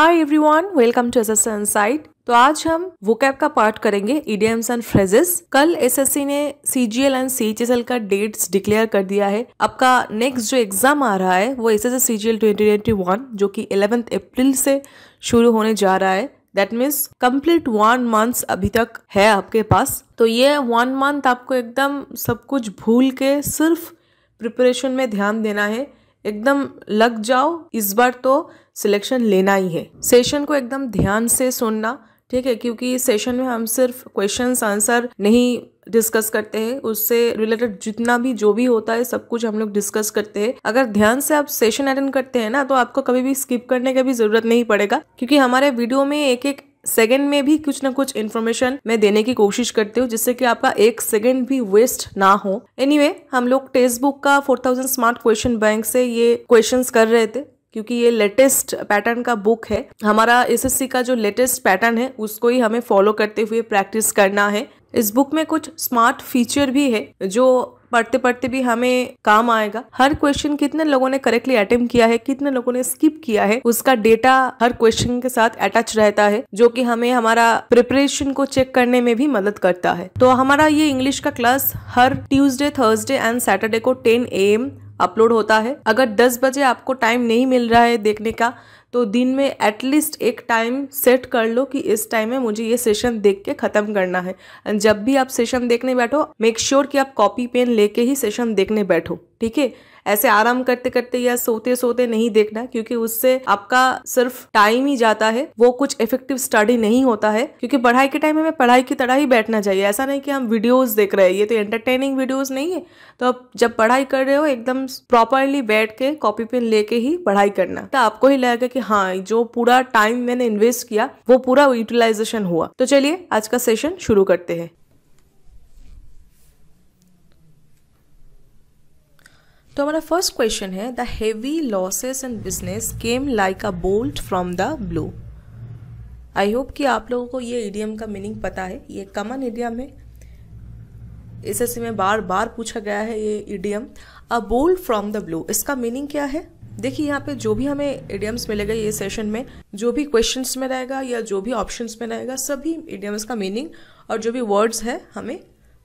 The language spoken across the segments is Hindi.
Hi everyone welcome to S S तो आज हम वोकैब का पार्ट करेंगे इडियम्स एंड फ्रेजेस कल एसएससी ने सीजीएल एंड सीएचएसएल का डेट्स डिक्लेयर कर दिया है आपका नेक्स्ट जो एग्जाम आ रहा है वो एसएससी सीजीएल 2021 जो कि 11 अप्रैल से शुरू होने जा रहा है that means complete one month अभी तक है आपके पास तो ये वन मंथ आपको एकदम सब कुछ भूल के सिर्फ प्रिपरेशन में ध्यान देना है एकदम लग जाओ इस बार तो सिलेक्शन लेना ही है सेशन को एकदम ध्यान से सुनना ठीक है क्योंकि सेशन में हम सिर्फ क्वेश्चन आंसर नहीं डिस्कस करते हैं उससे रिलेटेड जितना भी जो भी होता है सब कुछ हम लोग डिस्कस करते हैं अगर ध्यान से आप सेशन अटेंड करते हैं ना तो आपको कभी भी स्किप करने का भी जरूरत नहीं पड़ेगा क्योंकि हमारे वीडियो में एक एक सेकेंड में भी कुछ ना कुछ इन्फॉर्मेशन मैं देने की कोशिश करती हूँ जिससे कि आपका एक सेकेंड भी वेस्ट ना हो एनीवे anyway, हम लोग टेक्स्ट बुक का 4000 स्मार्ट क्वेश्चन बैंक से ये क्वेश्चंस कर रहे थे क्योंकि ये लेटेस्ट पैटर्न का बुक है हमारा एसएससी का जो लेटेस्ट पैटर्न है उसको ही हमें फॉलो करते हुए प्रैक्टिस करना है इस बुक में कुछ स्मार्ट फीचर भी है जो पढ़ते पढ़ते भी हमें काम आएगा हर क्वेश्चन कितने लोगों ने करेक्टली अटेम्प किया है कितने लोगों ने स्किप किया है उसका डेटा हर क्वेश्चन के साथ अटैच रहता है जो कि हमें हमारा प्रिपरेशन को चेक करने में भी मदद करता है तो हमारा ये इंग्लिश का क्लास हर ट्यूसडे थर्सडे एंड सैटरडे को टेन ए अपलोड होता है अगर 10 बजे आपको टाइम नहीं मिल रहा है देखने का तो दिन में एटलीस्ट एक टाइम सेट कर लो कि इस टाइम में मुझे ये सेशन देख के ख़त्म करना है एंड जब भी आप सेशन देखने बैठो मेक श्योर sure कि आप कॉपी पेन लेके ही सेशन देखने बैठो ठीक है ऐसे आराम करते करते या सोते सोते नहीं देखना क्योंकि उससे आपका सिर्फ टाइम ही जाता है वो कुछ इफेक्टिव स्टडी नहीं होता है क्योंकि पढ़ाई के टाइम हमें पढ़ाई की तरह ही बैठना चाहिए ऐसा नहीं कि हम वीडियोज देख रहे हैं ये तो एंटरटेनिंग वीडियोज नहीं है तो आप जब पढ़ाई कर रहे हो एकदम प्रॉपरली बैठ के कॉपी पेन लेके ही पढ़ाई करना तो आपको ही लगेगा कि हाँ जो पूरा टाइम मैंने इन्वेस्ट किया वो पूरा यूटिलाइजेशन हुआ तो चलिए आज का सेशन शुरू करते हैं तो हमारा फर्स्ट क्वेश्चन है the heavy losses in business came like a bolt from the blue I hope कि आप लोगों को ये ईडीएम का मीनिंग पता है ये कॉमन एडियम है एसएससी में बार बार पूछा गया है ये idiom a bold from the blue इसका मीनिंग क्या है देखिए यहाँ पे जो भी हमें इडियम्स मिलेगा ये सेशन में जो भी क्वेश्चंस में रहेगा या जो भी ऑप्शंस में रहेगा सभी इडियम्स का मीनिंग और जो भी वर्ड्स है हमें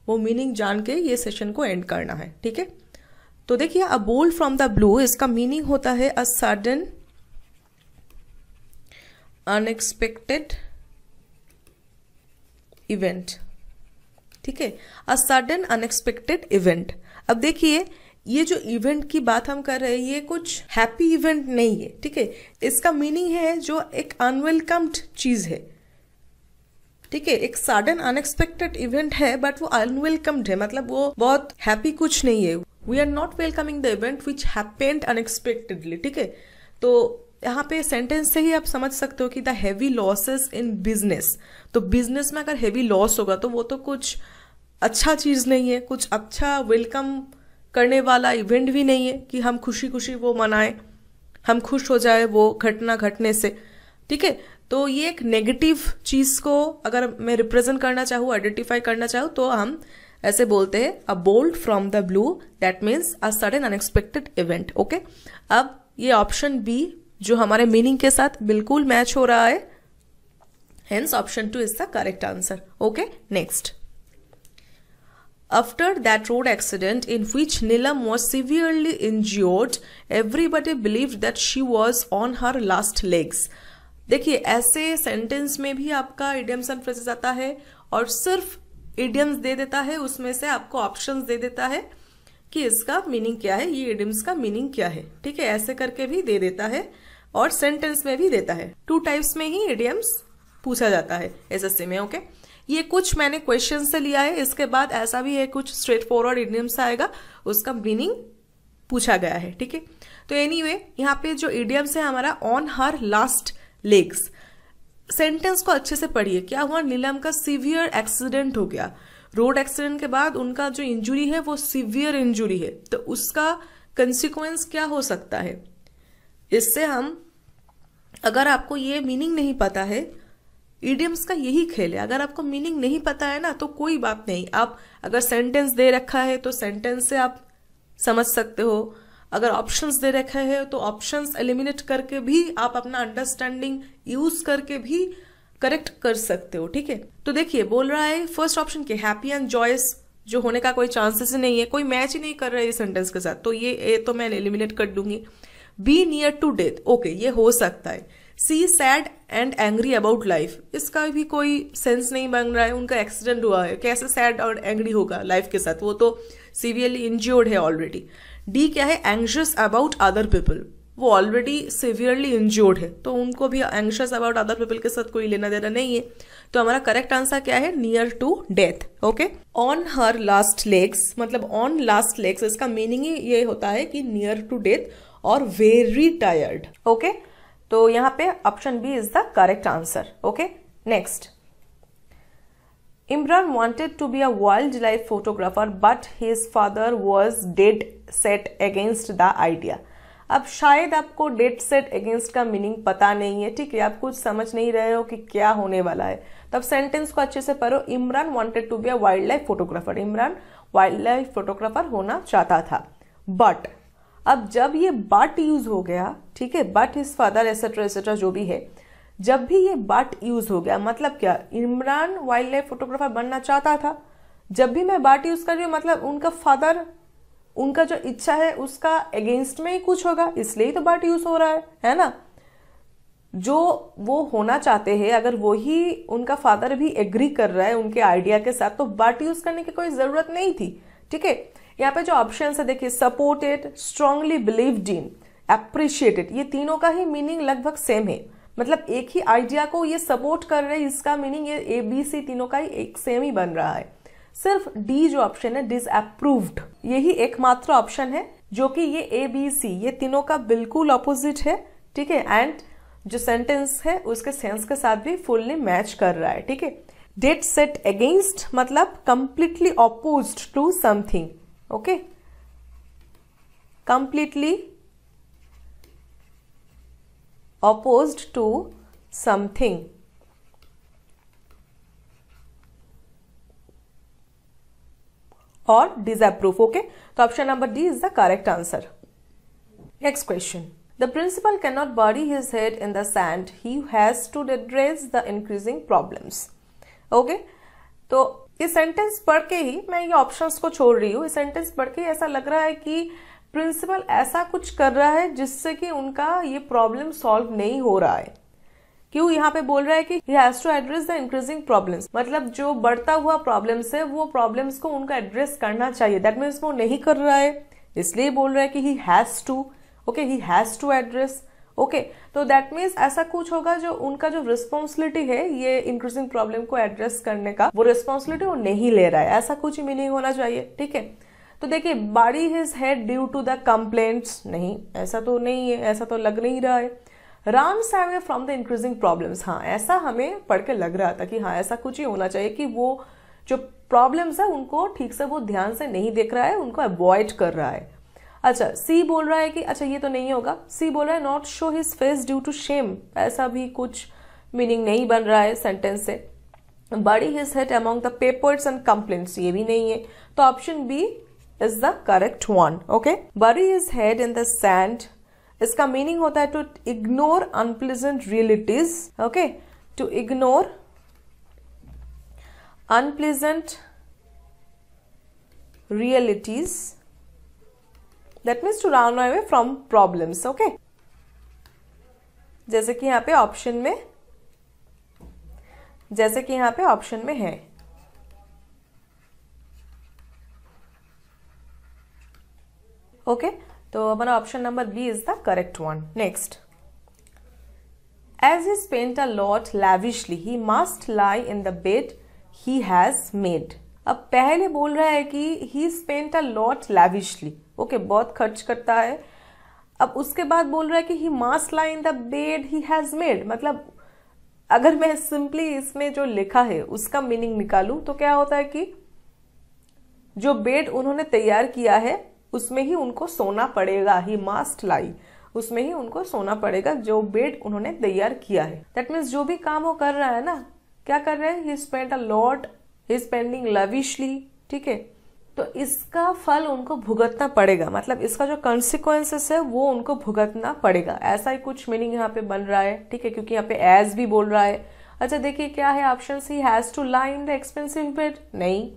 वो मीनिंग जान के ये सेशन को एंड करना है ठीक है तो देखिए a bold from the blue इसका मीनिंग होता है अ सडन अनएक्सपेक्टेड इवेंट ठीक है अ सडन अनएक्सपेक्टेड इवेंट अब देखिए ये जो इवेंट की बात हम कर रहे हैं ये कुछ हैप्पी इवेंट नहीं है ठीक है इसका मीनिंग है जो एक अनवेलकम्ड चीज है ठीक है एक सडन अनएक्सपेक्टेड इवेंट है बट वो अनवेलकम्ड है मतलब वो बहुत हैप्पी कुछ नहीं है we are not welcoming the event which happened unexpectedly ठीक है तो यहाँ पे सेंटेंस से ही आप समझ सकते हो कि the heavy losses in business तो बिजनेस में अगर हैवी लॉस होगा तो वो तो कुछ अच्छा चीज़ नहीं है कुछ अच्छा वेलकम करने वाला इवेंट भी नहीं है कि हम खुशी खुशी वो मनाएं हम खुश हो जाए वो घटना घटने से ठीक है तो ये एक नेगेटिव चीज़ को अगर मैं रिप्रेजेंट करना चाहूँ आइडेंटिफाई करना चाहूँ तो हम ऐसे बोलते हैं a bolt from the blue that means a sudden unexpected event okay अब ये ऑप्शन बी जो हमारे मीनिंग के साथ बिल्कुल मैच हो रहा है hence option two is the correct answer okay next After that road accident in which Nilam was severely injured, everybody believed that she was on her last legs. देखिए ऐसे सेंटेंस में भी आपका इडियम्स एंड फ्रेजेस आता है और सिर्फ इडियम्स दे देता है उसमें से आपको ऑप्शंस दे देता है कि इसका मीनिंग क्या है ये इडियम्स का मीनिंग क्या है ठीक है ऐसे करके भी दे देता है और सेंटेंस में भी देता है टू टाइप्स में ही इडियम्स पूछा जाता है एस एस में ओके ये कुछ मैंने क्वेश्चन से लिया है इसके बाद ऐसा भी है कुछ स्ट्रेट फॉरवर्ड इडियम्स आएगा उसका मीनिंग पूछा गया है ठीक है तो एनी anyway, यहाँ पे जो इडियम्स है हमारा on her last legs sentence को अच्छे से पढ़िए क्या हुआ नीलम का सीवियर एक्सीडेंट हो गया रोड एक्सीडेंट के बाद उनका जो इंजुरी है वो सीवियर इंजुरी है तो उसका कंसिक्वेंस क्या हो सकता है इससे हम अगर आपको ये मीनिंग नहीं पता है ईडियम्स का यही खेल है अगर आपको मीनिंग नहीं पता है ना तो कोई बात नहीं आप अगर सेंटेंस दे रखा है तो सेंटेंस से आप समझ सकते हो अगर ऑप्शंस दे रखे हैं तो ऑप्शंस एलिमिनेट करके भी आप अपना अंडरस्टैंडिंग यूज करके भी करेक्ट कर सकते हो ठीक है तो देखिए बोल रहा है फर्स्ट ऑप्शन के हैप्पी एंड जॉयस जो होने का कोई चांसेस ही नहीं है कोई मैच ही नहीं कर रहा है इस सेंटेंस के साथ तो ये ए तो मैं एलिमिनेट कर दूंगी B near to death okay ये हो सकता है C sad and angry about life इसका भी कोई सेंस नहीं बन रहा है उनका एक्सीडेंट हुआ है कैसे सैड और एंग्री होगा लाइफ के साथ वो तो सीवियरली इंज्योर्ड है ऑलरेडी डी क्या है एंग्शियस अबाउट अदर पीपल वो ऑलरेडी सिवियरली इंज्योर्ड है तो उनको भी एंग्शियस अबाउट अदर पीपल के साथ कोई लेना देना नहीं है तो हमारा करेक्ट आंसर क्या है near to death okay on her last legs मतलब ऑन लास्ट लेग्स इसका मीनिंग ही ये होता है कि नियर टू डेथ और वेरी टायर्ड ओके तो यहाँ पे option B is the correct answer okay next Imran wanted to be a wildlife photographer, but his father was dead set against the idea अब शायद आपको डेट सेट अगेंस्ट का मीनिंग पता नहीं है ठीक है आप कुछ समझ नहीं रहे हो कि क्या होने वाला है तब तो सेंटेंस को अच्छे से पढ़ो Imran wanted to be a wild life photographer Imran wild life photographer होना चाहता था बट अब जब ये बट यूज हो गया ठीक है but his father etcetera etcetera जो भी है जब भी ये बट यूज हो गया मतलब क्या इमरान वाइल्ड लाइफ फोटोग्राफर बनना चाहता था जब भी मैं बाट यूज कर रही हूँ मतलब उनका फादर उनका जो इच्छा है उसका अगेंस्ट में ही कुछ होगा इसलिए तो बट यूज हो रहा है है ना जो वो होना चाहते हैं अगर वो ही उनका फादर भी एग्री कर रहा है उनके आइडिया के साथ तो बट यूज करने की कोई जरूरत नहीं थी ठीक है यहाँ पे जो ऑप्शन है देखिए supported strongly believed in appreciated ये तीनों का ही मीनिंग लगभग सेम है मतलब एक ही आइडिया को ये सपोर्ट कर रहे हैं इसका मीनिंग ये ए बी सी तीनों का ही एक सेम ही बन रहा है सिर्फ डी जो ऑप्शन है डिस अप्रूव्ड यही एकमात्र ऑप्शन है जो कि ये ए बी सी ये तीनों का बिल्कुल ऑपोजिट है ठीक है एंड जो सेंटेंस है उसके सेंस के साथ भी फुल्ली मैच कर रहा है ठीक है डेट सेट अगेंस्ट मतलब completely oppose to something okay completely oppose to something और डिजाप्रूफ ओके तो option number D is the correct answer next question the principal can not bury his head in the sand he has to address the increasing problems okay तो इस सेंटेंस पढ़ के ही मैं ये ऑप्शन को छोड़ रही हूँ इस सेंटेंस पढ़ के ऐसा लग रहा है कि प्रिंसिपल ऐसा कुछ कर रहा है जिससे कि उनका ये प्रॉब्लम सॉल्व नहीं हो रहा है क्यों यहाँ पे बोल रहा है कि he has to address the increasing problems मतलब जो बढ़ता हुआ प्रॉब्लम्स है वो प्रॉब्लम्स को उनका एड्रेस करना चाहिए दैट मीन्स वो नहीं कर रहा है इसलिए बोल रहा है कि he has to okay he has to address okay तो दैट मीन्स ऐसा कुछ होगा जो उनका जो रिस्पॉन्सिबिलिटी है ये इंक्रीजिंग प्रॉब्लम को एड्रेस करने का वो रिस्पॉन्सिबिलिटी वो नहीं ले रहा है ऐसा कुछ मीनिंग होना चाहिए ठीक है तो देखिए bury his head due to the complaints नहीं ऐसा तो नहीं है ऐसा तो लग नहीं रहा है ram style from the increasing problems हाँ ऐसा हमें पढ़ के लग रहा था कि हाँ ऐसा कुछ ही होना चाहिए कि वो जो प्रॉब्लम्स है उनको ठीक से वो ध्यान से नहीं देख रहा है उनको अवॉइड कर रहा है अच्छा सी बोल रहा है कि अच्छा ये तो नहीं होगा सी बोल रहा है not show his face due to shame ऐसा भी कुछ मीनिंग नहीं बन रहा है सेंटेंस से bury his head among the papers and complaints ये भी नहीं है तो option B is the correct one okay bury his head in the sand इसका मीनिंग होता है to ignore unpleasant realities okay to ignore unpleasant realities that means to run away from problems okay जैसे कि यहां पे ऑप्शन में जैसे कि यहां पे ऑप्शन में है ओके okay? तो हमारा option number B is the correct one next as he spent a lot lavishly he must lie in the bed he has made अब पहले बोल रहा है कि he spent a lot lavishly okay बहुत खर्च करता है अब उसके बाद बोल रहा है कि he must lie in the bed he has made मतलब अगर मैं सिंपली इसमें जो लिखा है उसका मीनिंग निकालू तो क्या होता है कि जो बेड उन्होंने तैयार किया है उसमें ही उनको सोना पड़ेगा ही मास्ट लाई उसमें ही उनको सोना पड़ेगा जो बेड उन्होंने तैयार किया है दैट मीन्स जो भी काम वो कर रहा है ना क्या कर रहे हैं he spend a lot he spending lavishly ठीक है तो इसका फल उनको भुगतना पड़ेगा मतलब इसका जो कॉन्सिक्वेंसेस है वो उनको भुगतना पड़ेगा ऐसा ही कुछ मीनिंग यहाँ पे बन रहा है ठीक है क्योंकि यहाँ पे एज भी बोल रहा है अच्छा देखिए क्या है option C has to line the expensive bed नहीं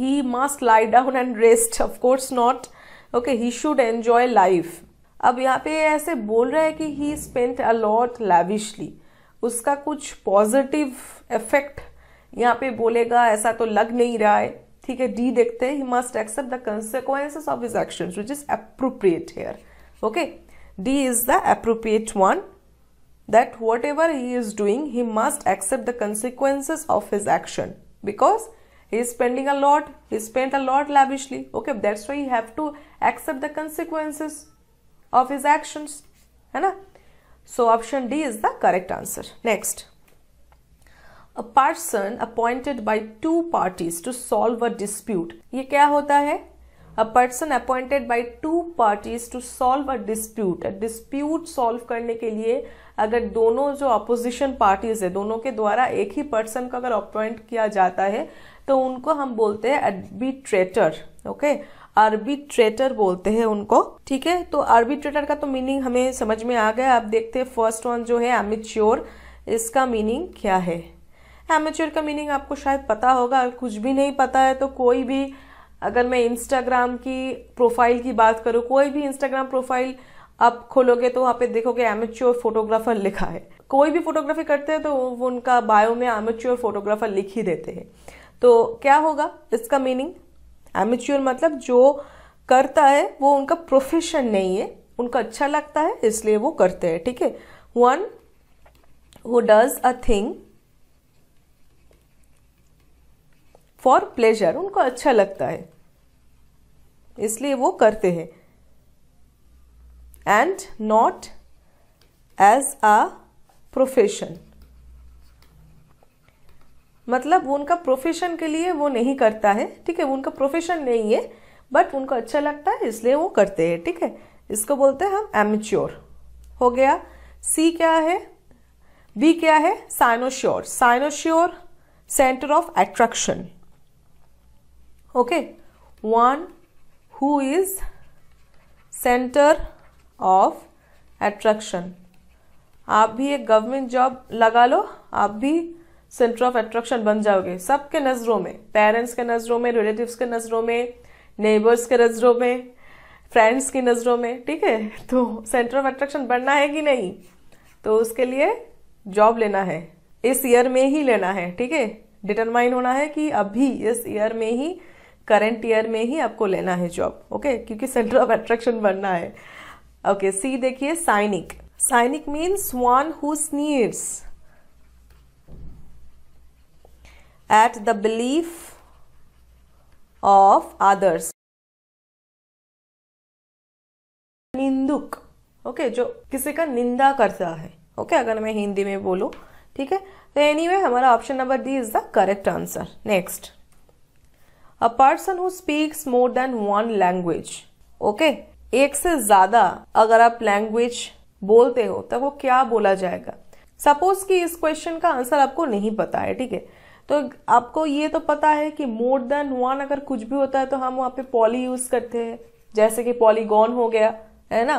he must lie down and rest of course not okay he should enjoy life अब यहाँ पे ऐसे बोल रहा है कि ही स्पेंट अलॉट लैविशली उसका कुछ पॉजिटिव इफेक्ट यहाँ पे बोलेगा ऐसा तो लग नहीं रहा है ठीक है डी देखते हैं he must accept the consequences of his action which is appropriate here okay D is the appropriate one that whatever he is doing he must accept the consequences of his action because he is spending a lot he spent a lot lavishly okay that's why he have to accept the consequences of his actions hai na so option d is the correct answer next a person appointed by two parties to solve a dispute ye kya hota hai a person appointed by two parties to solve a dispute a dispute solve karne ke liye अगर दोनों जो अपोजिशन पार्टीज है दोनों के द्वारा एक ही पर्सन को अगर अपॉइंट किया जाता है तो उनको हम बोलते हैं आर्बिट्रेटर ओके आर्बिट्रेटर बोलते हैं उनको ठीक है तो आर्बिट्रेटर का तो मीनिंग हमें समझ में आ गया आप देखते हैं फर्स्ट वन जो है एमिच्योर इसका मीनिंग क्या है एमेच्योर का मीनिंग आपको शायद पता होगा अगर कुछ भी नहीं पता है तो कोई भी अगर मैं इंस्टाग्राम की प्रोफाइल की बात करूँ कोई भी इंस्टाग्राम प्रोफाइल आप खोलोगे तो वहाँ पे देखोगे एमेच्योर फोटोग्राफर लिखा है कोई भी फोटोग्राफी करते हैं तो उनका बायो में एमेच्योर फोटोग्राफर लिख ही देते हैं तो क्या होगा इसका मीनिंग एमेच्योर मतलब जो करता है वो उनका प्रोफेशन नहीं है उनको अच्छा लगता है इसलिए वो करते हैं ठीक है one who does a thing for pleasure उनको अच्छा लगता है इसलिए वो करते हैं and not as a profession मतलब वो उनका प्रोफेशन के लिए वो नहीं करता है ठीक है उनका प्रोफेशन नहीं है बट उनको अच्छा लगता है इसलिए वो करते हैं ठीक है इसको बोलते हैं हम एमच्योर हो गया सी क्या है बी क्या है cynosure cynosure centre of attraction okay one who is centre of attraction आप भी एक गवर्नमेंट जॉब लगा लो आप भी सेंटर ऑफ अट्रैक्शन बन जाओगे सबके नज़रों में पेरेंट्स के नज़रों में रिलेटिव्स के नज़रों में नेबर्स के नज़रों में फ्रेंड्स की नज़रों में ठीक है तो सेंटर ऑफ अट्रैक्शन बनना है कि नहीं तो उसके लिए जॉब लेना है इस ईयर में ही लेना है ठीक है डिटरमाइन होना है कि अभी इस ईयर में ही करेंट ईयर में ही आपको लेना है जॉब ओके क्योंकि सेंटर ऑफ अट्रैक्शन बनना है ओके सी देखिए cynic cynic means one who sneers at the belief of others. निंदुक ओके okay, जो किसी का निंदा करता है ओके okay, अगर मैं हिंदी में बोलू ठीक है तो एनी वे हमारा option number D is the correct answer next a person who speaks more than one language okay एक से ज्यादा अगर आप लैंग्वेज बोलते हो तब वो क्या बोला जाएगा सपोज कि इस क्वेश्चन का आंसर आपको नहीं पता है ठीक है तो आपको ये तो पता है कि मोर देन वन अगर कुछ भी होता है तो हम वहाँ पे पॉली यूज करते हैं जैसे कि पॉलीगॉन हो गया है ना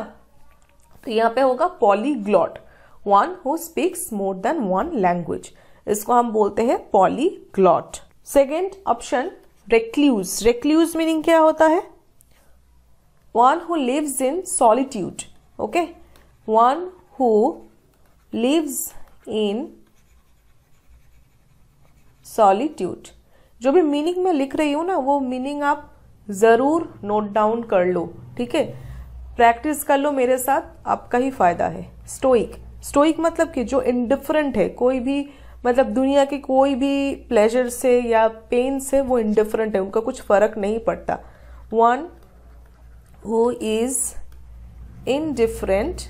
तो यहाँ पे होगा polyglot one who speaks more than one language इसको हम बोलते हैं polyglot second option recluse recluse meaning क्या होता है one who lives in solitude okay one who lives in solitude जो भी मीनिंग मैं लिख रही हूँ ना वो मीनिंग आप जरूर नोट डाउन कर लो ठीक है प्रैक्टिस कर लो मेरे साथ आपका ही फायदा है स्टोइक स्टोइक मतलब कि जो इनडिफरेंट है कोई भी मतलब दुनिया के कोई भी प्लेजर से या पेन से वो इनडिफरेंट है उनका कुछ फर्क नहीं पड़ता one who is indifferent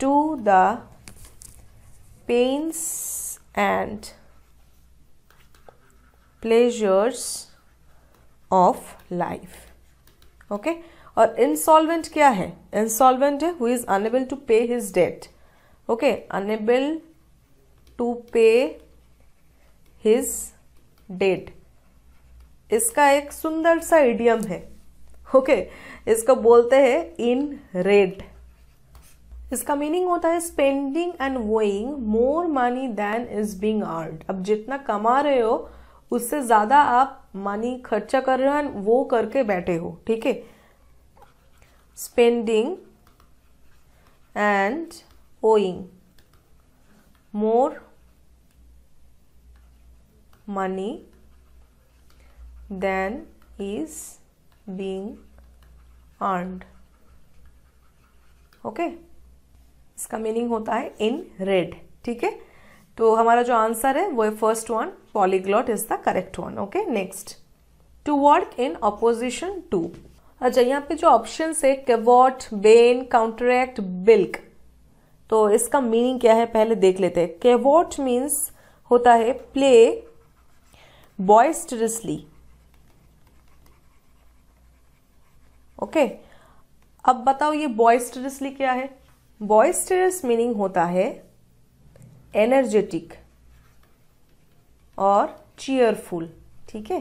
to the pains and pleasures of life okay और इंसॉल्वेंट क्या है इंसॉल्वेंट है who is unable to pay his debt okay unable to pay his debt इसका एक सुंदर सा इडियम है ओके okay, इसको बोलते हैं इन रेड इसका मीनिंग होता है spending and owing more money than is being earned अब जितना कमा रहे हो उससे ज्यादा आप मनी खर्चा कर रहे हो वो करके बैठे हो ठीक है spending and owing more money than is being earned okay okay? इसका मीनिंग होता है इन रेड ठीक है तो हमारा जो आंसर है वो है first one polyglot is the correct one okay next to work in opposition to अच्छा यहाँ पे जो ऑप्शन है केवॉट बेन काउंटरैक्ट बिल्क तो इसका मीनिंग क्या है पहले देख लेते हैं केवॉट मीन्स होता है प्ले बॉयस्टरसली ओके अब बताओ ये बॉयस्टरसली क्या है बॉयस्टरस मीनिंग होता है एनर्जेटिक और चीयरफुल ठीक है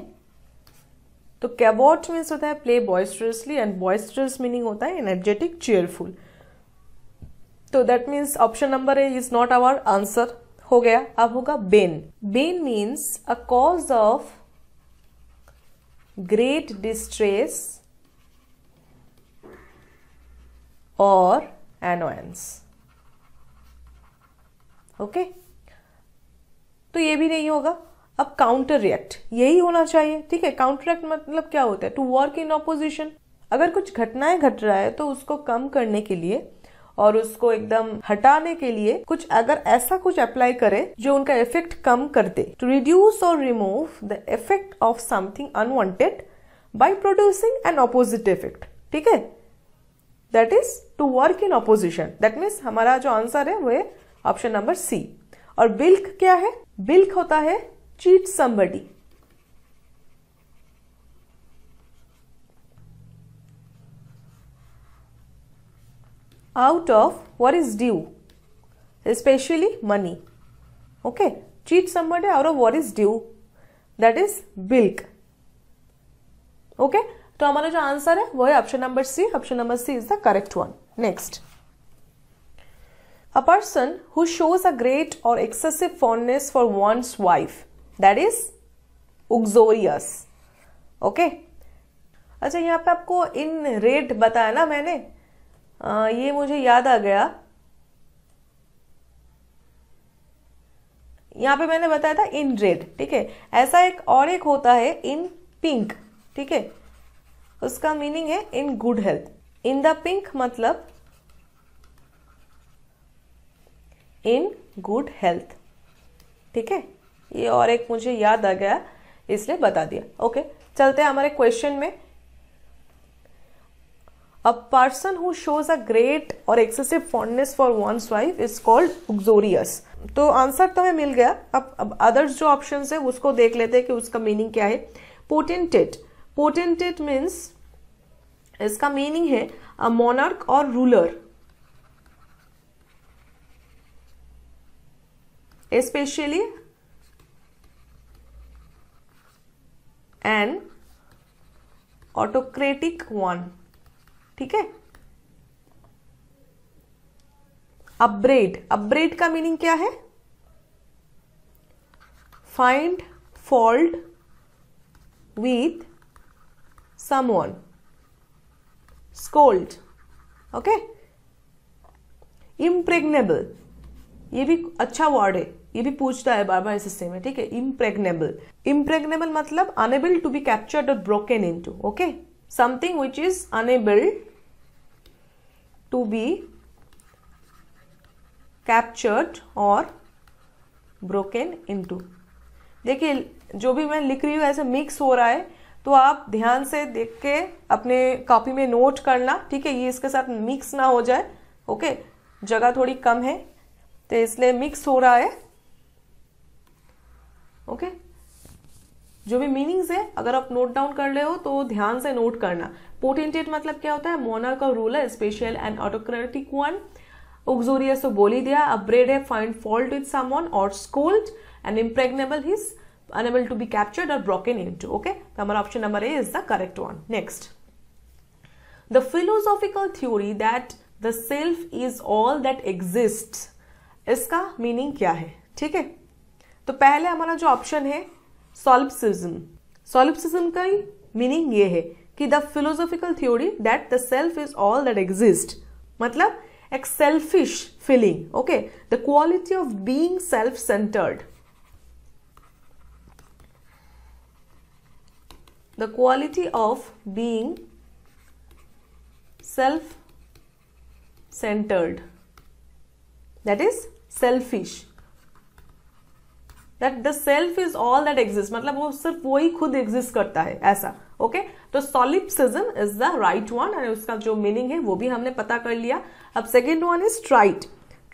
तो कैबॉट मीन्स होता है play boisterously and boisterous meaning होता है एनर्जेटिक चीयरफुल तो that means option number A is not our answer हो गया अब होगा bane bane means a cause of great distress or annoyance okay तो ये भी नहीं होगा अब काउंटर रिएक्ट यही होना चाहिए ठीक है काउंटर रिएक्ट मतलब क्या होता है टू वर्क इन ऑपोजिशन अगर कुछ घटनाएं घट रहा है तो उसको कम करने के लिए और उसको एकदम हटाने के लिए कुछ अगर ऐसा कुछ अप्लाई करे जो उनका इफेक्ट कम कर दे to reduce or remove the effect of something unwanted by producing an opposite effect ठीक है that is to work in opposition that means हमारा जो आंसर है वो है ऑप्शन नंबर सी और बिल्क क्या है बिल्क होता है cheat somebody out of what is due especially money okay cheat somebody out of what is due that is bilk okay okay? तो हमारा जो आंसर है वो है option number C option number C is the correct one next a person who shows a great or excessive fondness for one's wife that is uxorious okay अच्छा यहाँ पे आपको इन रेट बताया ना मैंने आ, ये मुझे याद आ गया यहाँ पे मैंने बताया था इन रेड ठीक है ऐसा एक और एक होता है इन पिंक ठीक है उसका मीनिंग है in good health in the pink मतलब इन गुड हेल्थ ठीक है ये और एक मुझे याद आ गया इसलिए बता दिया ओके चलते हैं हमारे क्वेश्चन में a person who shows a great or excessive fondness for one's wife is called uxorious तो आंसर तो हमें मिल गया अब अब अदर्स जो ऑप्शन है उसको देख लेते हैं कि उसका मीनिंग क्या है पोटेंटेड पोटेंटेट मीन्स इसका मीनिंग है monarch or ruler especially an autocratic one ठीक है अपब्रेड अपब्रेड का मीनिंग क्या है find fault with someone scold okay impregnable ये भी अच्छा वर्ड है ये भी पूछता है बार बार इस हिस्से में ठीक है इम्प्रेग्नेबल इम्प्रेग्नेबल मतलब unable to be captured or broken into okay something which is unable to be captured or broken into देखिए जो भी मैं लिख रही हूँ ऐसे मिक्स हो रहा है तो आप ध्यान से देख के अपने कॉपी में नोट करना ठीक है ये इसके साथ मिक्स ना हो जाए ओके जगह थोड़ी कम है तो इसलिए मिक्स हो रहा है ओके जो भी मीनिंग्स है अगर आप नोट डाउन कर रहे हो तो ध्यान से नोट करना पोटेंटेट मतलब क्या होता है monarch or ruler special and autocratic one uxorious तो बोली दिया अब्रेड है find fault with someone or scold and impregnable is unable to be captured or broken into. Okay, so our option number A is the correct one. Next, the philosophical theory that the self is all that exists. इसका मीनिंग क्या है ठीक है तो पहले हमारा जो ऑप्शन है सॉलिप्सिज्म सॉलिप्सिज्म का ही मीनिंग ये है कि the philosophical theory that the self is all that exist मतलब एक selfish feeling okay the quality of being self centred the quality of being self centered that is selfish that the self is all that exist मतलब वो सिर्फ वो ही खुद एग्जिस्ट करता है ऐसा ओके okay? तो solipsism is the right one और उसका जो मीनिंग है वो भी हमने पता कर लिया अब second one is trite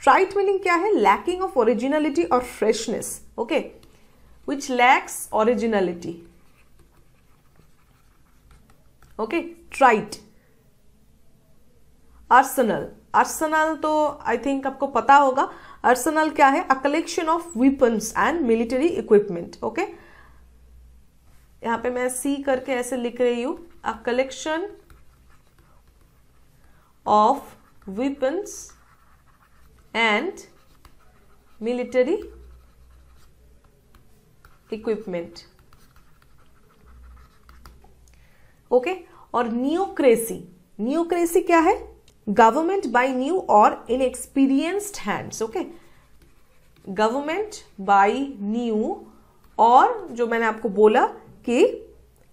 trite meaning क्या है lacking of originality or freshness okay which lacks originality okay trite arsenal arsenal तो आई थिंक आपको पता होगा आर्सनल क्या है a collection of weapons and military equipment okay यहां पे मैं सी करके ऐसे लिख रही हूं a collection of weapons and military equipment okay और न्यूक्रेसी न्यूक्रेसी क्या है government by new or inexperienced hands okay government by new or जो मैंने आपको बोला कि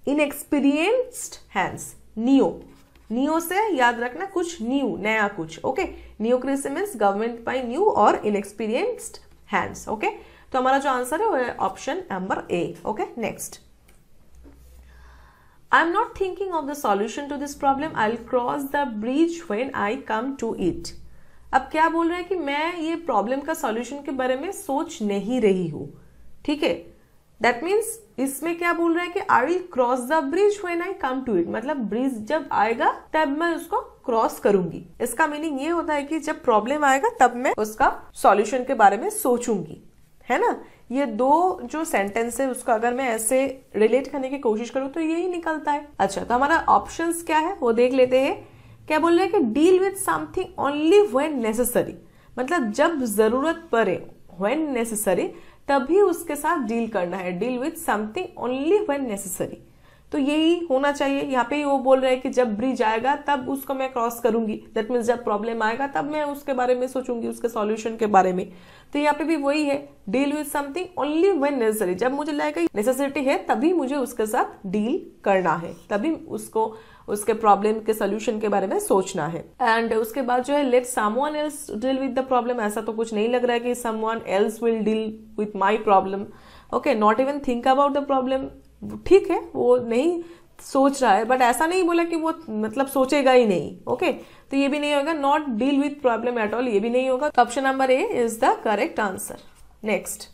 इनएक्सपीरियंस्ड हैंड्स न्यू न्यू से याद रखना कुछ न्यू नया कुछ okay neocracy means government by new or inexperienced hands okay तो हमारा जो आंसर है वो है option number A okay next I'm not thinking of the solution to this problem. I'll cross the bridge when I come to it. अब क्या बोल रहे हैं कि मैं ये प्रॉब्लम का सॉल्यूशन के बारे में सोच नहीं रही हूँ ठीक है दैट मीन्स इसमें क्या बोल रहा है कि I will cross the bridge when I come to it मतलब ब्रिज जब आएगा तब मैं उसको क्रॉस करूंगी इसका मीनिंग ये होता है कि जब प्रॉब्लम आएगा तब मैं उसका सॉल्यूशन के बारे में सोचूंगी है ना ये दो जो सेंटेंस है उसका अगर मैं ऐसे रिलेट करने की कोशिश करूँ तो यही निकलता है अच्छा तो हमारा ऑप्शन क्या है वो देख लेते हैं क्या बोल रहे हैं कि deal with something only when necessary मतलब जब जरूरत पड़े वेन नेसेसरी तभी उसके साथ डील करना है deal with something only when necessary तो यही होना चाहिए यहाँ पे वो बोल रहे हैं कि जब ब्रिज आएगा तब उसको मैं क्रॉस करूंगी दैट मीन्स जब प्रॉब्लम आएगा तब मैं उसके बारे में सोचूंगी उसके सॉल्यूशन के बारे में तो यहाँ पे भी वही है deal with something only when necessary जब मुझे लगेगा नेसेसिटी है तभी मुझे उसके साथ डील करना है तभी उसको उसके प्रॉब्लम के सोल्यूशन के बारे में सोचना है एंड उसके बाद जो है let someone else deal with the problem ऐसा तो कुछ नहीं लग रहा है कि someone else will deal with my problem okay not even think about the problem ठीक है वो नहीं सोच रहा है बट ऐसा नहीं बोला कि वो मतलब सोचेगा ही नहीं ओके okay? तो ये भी नहीं होगा not deal with problem at all ये भी नहीं होगा option number A is the correct answer next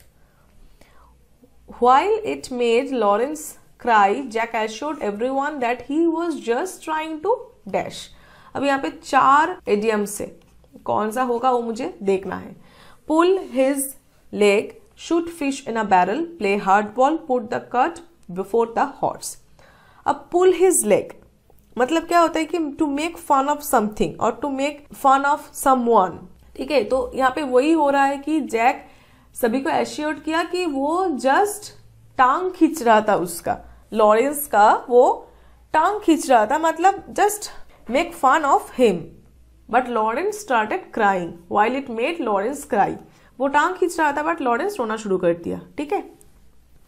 it made Lawrence cry cry, Jack assured everyone that he was just trying to dash. अब यहाँ पे चार एडियम से कौन सा होगा वो मुझे देखना है pull his leg shoot fish in a barrel play hard ball put the cut before the horse अब पुल हिज लेग मतलब क्या होता है कि to make fun of something or to make fun of some ठीक है तो यहाँ पे वही हो रहा है कि जैक सभी को एश्योर किया कि वो जस्ट टांग खींच रहा था उसका लॉरेंस का वो टांग खींच रहा था मतलब just make fun of him but Lawrence started crying while it made Lawrence cry वो टांग खींच रहा था बट लॉरेंस रोना शुरू कर दिया ठीक है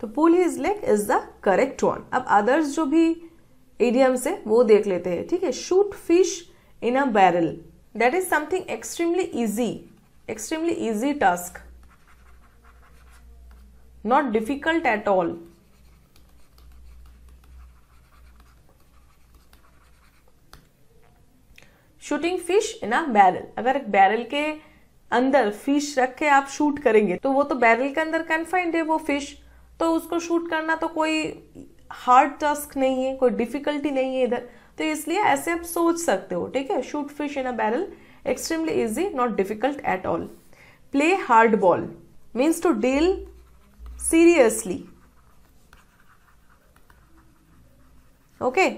तो pull his leg is the correct one अब अदर्स जो भी एडियम्स है वो देख लेते हैं ठीक है shoot fish in a barrel that is something extremely easy extremely easy task not difficult at all shooting fish in a barrel अगर एक बैरल के अंदर फिश रख के आप शूट करेंगे तो वो तो बैरल के अंदर कन्फाइंड है वो फिश तो उसको शूट करना तो कोई हार्ड टास्क नहीं है कोई डिफिकल्टी नहीं है इधर तो इसलिए ऐसे आप सोच सकते हो ठीक है shoot fish in a barrel extremely easy not difficult at all play hard ball means to deal seriously okay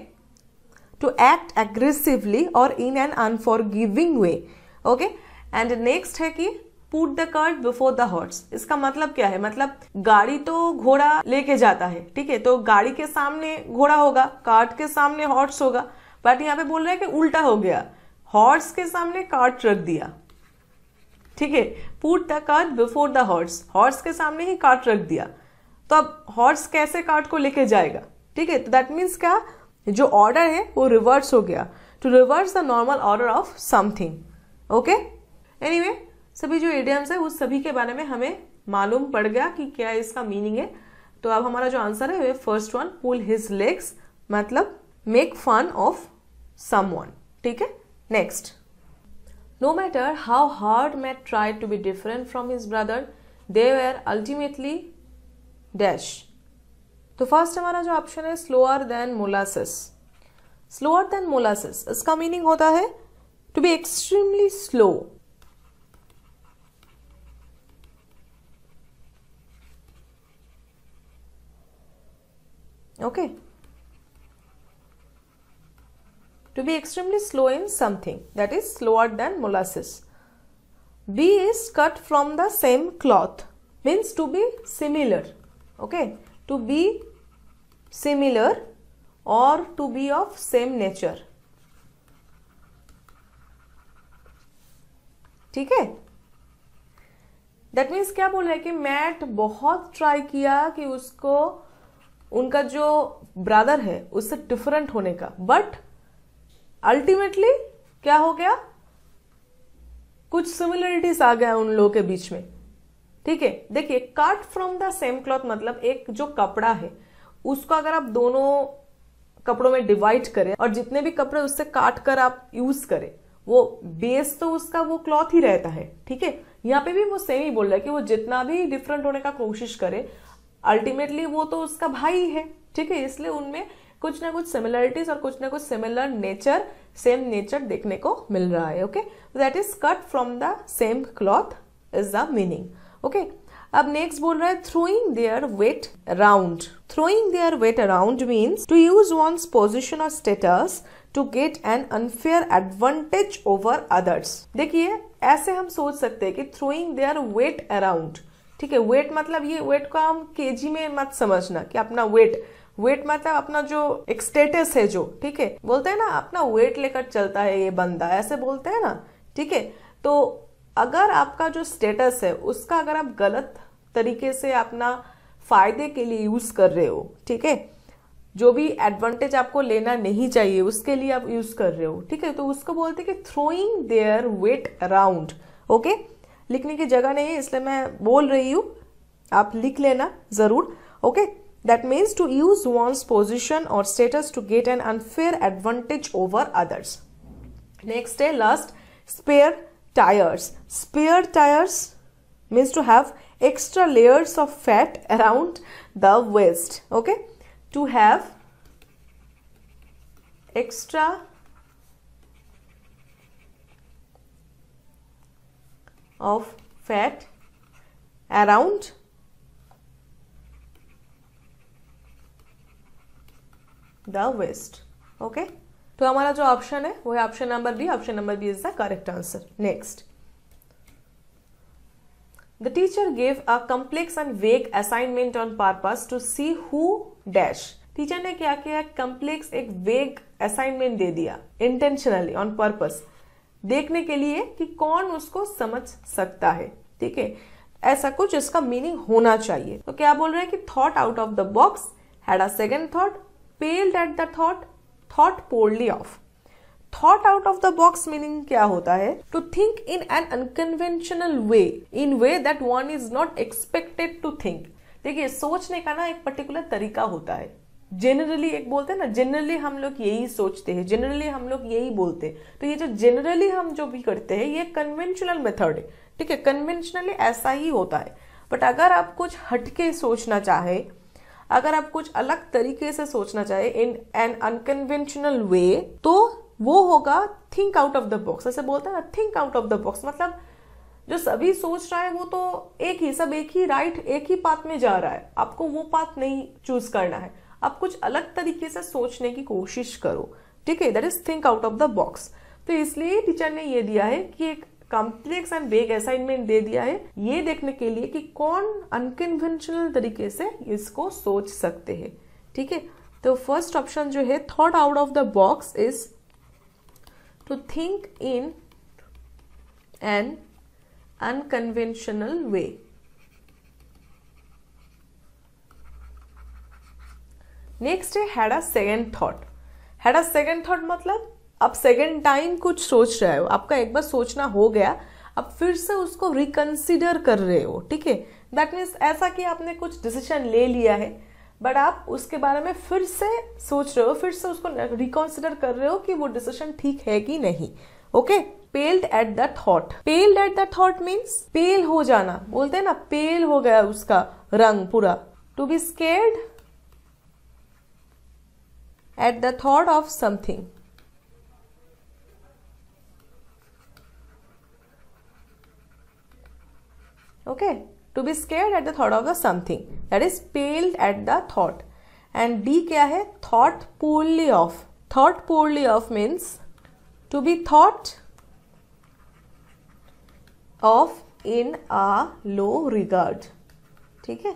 to act aggressively or in an giving way okay and next है कि put the cart before the horse इसका मतलब क्या है मतलब गाड़ी तो घोड़ा लेके जाता है ठीक है तो गाड़ी के सामने घोड़ा होगा कार्ट के सामने हॉर्स होगा बट यहाँ पे बोल रहे हैं कि उल्टा हो गया हॉर्स के सामने कार्ट रख दिया ठीक है put the cart before the horse horse के सामने ही कार्ट रख दिया तो अब हॉर्स कैसे कार्ट को लेके जाएगा ठीक है तो दैट मीन्स क्या जो ऑर्डर है वो रिवर्स हो गया to reverse the normal order of something okay anyway सभी जो एडियम्स है उस सभी के बारे में हमें मालूम पड़ गया कि क्या इसका मीनिंग है तो अब हमारा जो आंसर है वे first one pull his legs मतलब मेक फन ऑफ समवन ठीक है next no matter how hard Matt try to be different from his brother they were ultimately dash तो फर्स्ट हमारा जो ऑप्शन है slower than molasses slower than molasses इसका मीनिंग होता है to be extremely slow okay to be extremely slow in something that is slower than molasses B is cut from the same cloth means to be similar okay to be similar or to be of same nature ठीक है दैट मीन्स क्या बोल रहे हैं कि मैट बहुत ट्राई किया कि उसको उनका जो ब्रदर है उससे डिफरेंट होने का बट अल्टीमेटली क्या हो गया कुछ सिमिलरिटीज आ गया उन लोगों के बीच में ठीक है देखिए cut from the same cloth मतलब एक जो कपड़ा है उसको अगर आप दोनों कपड़ों में डिवाइड करें और जितने भी कपड़े उससे काट कर आप यूज करें वो बेस तो उसका वो क्लॉथ ही रहता है ठीक है यहाँ पे भी वो सेम ही बोल रहा है कि वो जितना भी डिफरेंट होने का कोशिश करे अल्टीमेटली वो तो उसका भाई है ठीक है इसलिए उनमें कुछ ना कुछ सिमिलरिटीज और कुछ ना कुछ सिमिलर नेचर सेम नेचर देखने को मिल रहा है okay that is cut from the same cloth is the meaning okay अब नेक्स्ट बोल रहा है throwing their weight around throwing their weight around means to use one's position or status to get an unfair advantage over others देखिए ऐसे हम सोच सकते हैं कि थ्रोइंग देयर वेट अराउंड ठीक है वेट मतलब ये वेट को हम केजी में मत समझना कि अपना वेट वेट मतलब अपना जो एक स्टेटस है जो ठीक है बोलते हैं ना अपना वेट लेकर चलता है ये बंदा ऐसे बोलते हैं ना ठीक है तो अगर आपका जो स्टेटस है उसका अगर आप गलत तरीके से अपना फायदे के लिए यूज कर रहे हो ठीक है जो भी एडवांटेज आपको लेना नहीं चाहिए उसके लिए आप यूज कर रहे हो ठीक है तो उसको बोलते हैं कि throwing their weight around okay लिखने की जगह नहीं है इसलिए मैं बोल रही हूँ आप लिख लेना जरूर okay that means to use one's position or status to get an unfair advantage over others next है last spare tyres spare tyres means to have extra layers of fat around the waist okay to have extra of fat around the waist okay तो हमारा जो ऑप्शन है वो है option number B option number B is the correct answer next the teacher give a complex and vague assignment on purpose to see who dash teacher ने क्या किया कम्प्लेक्स एक वेग असाइनमेंट दे दिया इंटेंशनली ऑन पर्पस देखने के लिए कि कौन उसको समझ सकता है ठीक है ऐसा कुछ इसका मीनिंग होना चाहिए तो क्या बोल रहे हैं कि thought out of the box had a second thought failed at the thought thought poorly of thought out of the box meaning क्या होता है to think in an unconventional way in way that one is not expected to think देखिए सोचने का ना एक पर्टिकुलर तरीका होता है जनरली एक बोलते हैं ना जनरली हम लोग यही सोचते हैं जनरली हम लोग यही बोलते हैं तो ये जो जनरली हम जो भी करते हैं ये कन्वेंशनल मेथड है ठीक है कन्वेंशनली ऐसा ही होता है बट अगर आप कुछ हटके सोचना चाहे अगर आप कुछ अलग तरीके से सोचना चाहे इन एन अनकन्वेंशनल वे तो वो होगा think out of the box ऐसे बोलते हैं ना think out of the box मतलब जो सभी सोच रहा है वो तो एक ही सब एक ही राइट एक ही पाथ में जा रहा है आपको वो पाथ नहीं चूज करना है आप कुछ अलग तरीके से सोचने की कोशिश करो ठीक है that is think out of the box तो इसलिए टीचर ने ये दिया है कि एक कॉम्प्लेक्स एंड बेग असाइनमेंट दे दिया है ये देखने के लिए कि कौन अनकन्वेंशनल तरीके से इसको सोच सकते हैं ठीक है तो फर्स्ट ऑप्शन जो है thought out of the box is to think in an unconventional way next है had a second thought had a second thought मतलब आप सेकेंड टाइम कुछ सोच रहे हो आपका एक बार सोचना हो गया अब फिर से उसको रिकंसिडर कर रहे हो ठीक है दैट मीन्स ऐसा कि आपने कुछ डिसीजन ले लिया है बट आप उसके बारे में फिर से सोच रहे हो फिर से उसको रिकॉन्सिडर कर रहे हो कि वो डिसीजन ठीक है कि नहीं okay paled at the thought paled at the thought means pale हो जाना बोलते हैं ना पेल हो गया उसका रंग पूरा to be scared at the thought of something. Okay, to be scared at the thought of the something that is paled at the thought. And D क्या है thought poorly of thought poorly of means to be thought of in a low regard ठीक है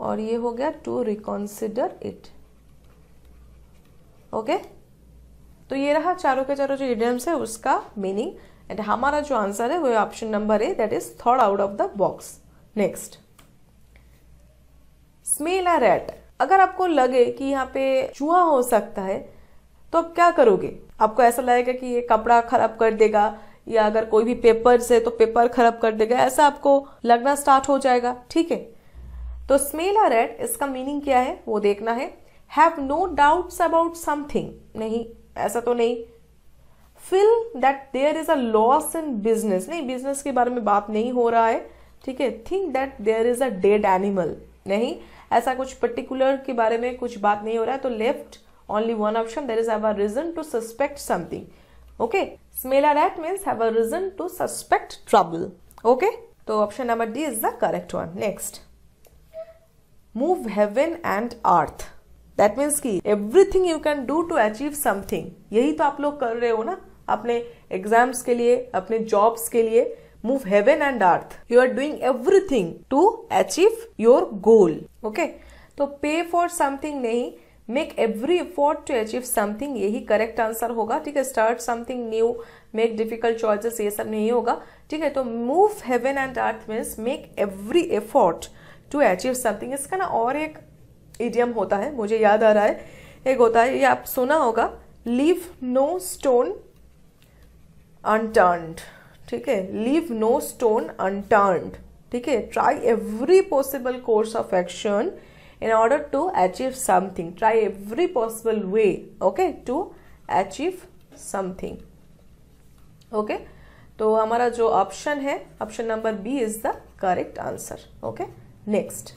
और ये हो गया टू रिकॉन्सिडर इट ओके तो ये रहा चारों के चारों जो इडियम्स है उसका मीनिंग एंड हमारा जो आंसर है वो option number A that is third out of the box next smell a rat अगर आपको लगे कि यहाँ पे चूहा हो सकता है तो आप क्या करोगे आपको ऐसा लगेगा कि ये कपड़ा खराब कर देगा या अगर कोई भी पेपर से तो पेपर खराब कर देगा ऐसा आपको लगना स्टार्ट हो जाएगा ठीक है तो स्मेल आ रेड इसका मीनिंग क्या है वो देखना है have no doubts about something नहीं ऐसा तो नहीं feel that there is a loss in business नहीं बिजनेस के बारे में बात नहीं हो रहा है ठीक है think that there is a dead animal नहीं ऐसा कुछ पर्टिकुलर के बारे में कुछ बात नहीं हो रहा है तो left only one option there is have a reason to suspect something okay smell a rat means have a reason to suspect trouble okay तो option number D is the correct one next move heaven and earth that means की everything you can do to achieve something यही तो आप लोग कर रहे हो ना अपने एग्जाम्स के लिए अपने जॉब्स के लिए move heaven and earth you are doing everything to achieve your goal okay तो पे फॉर समथिंग नहीं make every effort to achieve something यही करेक्ट आंसर होगा ठीक है start something new make difficult choices ये सब नहीं होगा ठीक है तो move heaven and earth means make every effort to achieve something इसका ना और एक इडियम होता है मुझे याद आ रहा है एक होता है ये आप सुना होगा लीव नो स्टोन अनटर्नड ठीक है लीव नो स्टोन अनटर्नड ठीक है try every possible course of action in order to achieve something try every possible way okay to achieve something okay तो हमारा जो ऑप्शन है option number B is the correct answer okay Next.